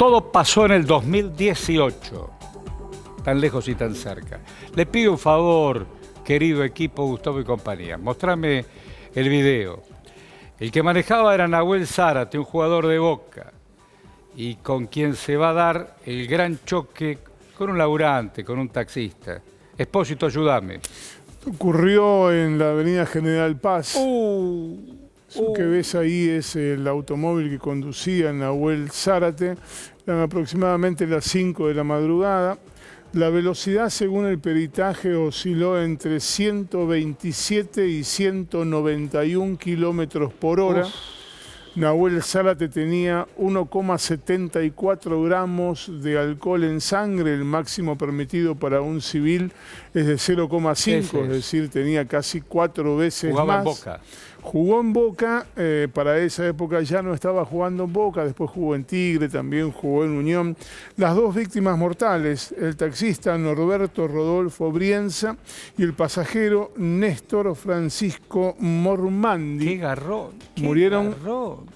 Todo pasó en el 2018. Tan lejos y tan cerca. Le pido un favor, querido equipo Gustavo y compañía. Mostrame el video. El que manejaba era Nahuel Zárate, un jugador de Boca, y con quien se va a dar el gran choque con un laburante, con un taxista. Expósito, ayúdame. Ocurrió en la Avenida General Paz. Uh. Lo que uh. ves ahí es el automóvil que conducía Nahuel Zárate. Eran aproximadamente las 5 de la madrugada. La velocidad, según el peritaje, osciló entre 127 y 191 kilómetros por hora. Nahuel Zárate tenía 1,74 gramos de alcohol en sangre, el máximo permitido para un civil es de 0,5, es. decir, tenía casi cuatro veces más. boca Jugó en Boca, eh, para esa época ya no estaba jugando en Boca, después jugó en Tigre, también jugó en Unión. Las dos víctimas mortales, el taxista Norberto Rodolfo Brienza y el pasajero Néstor Francisco Mormandi. ¡Qué murieron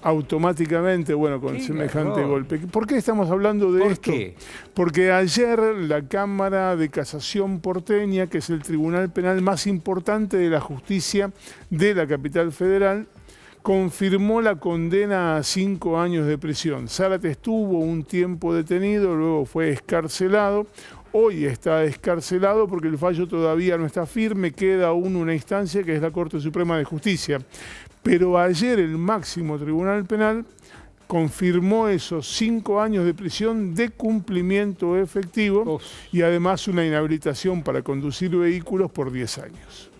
automáticamente, bueno, con semejante golpe. ¿Por qué estamos hablando de esto? Porque ayer la Cámara de Casación porteña, que es el tribunal penal más importante de la justicia de la capital Federal confirmó la condena a cinco años de prisión. Zárate estuvo un tiempo detenido, luego fue escarcelado. Hoy está escarcelado porque el fallo todavía no está firme, queda aún una instancia que es la Corte Suprema de Justicia. Pero ayer el máximo tribunal penal confirmó esos cinco años de prisión de cumplimiento efectivo y además una inhabilitación para conducir vehículos por 10 años.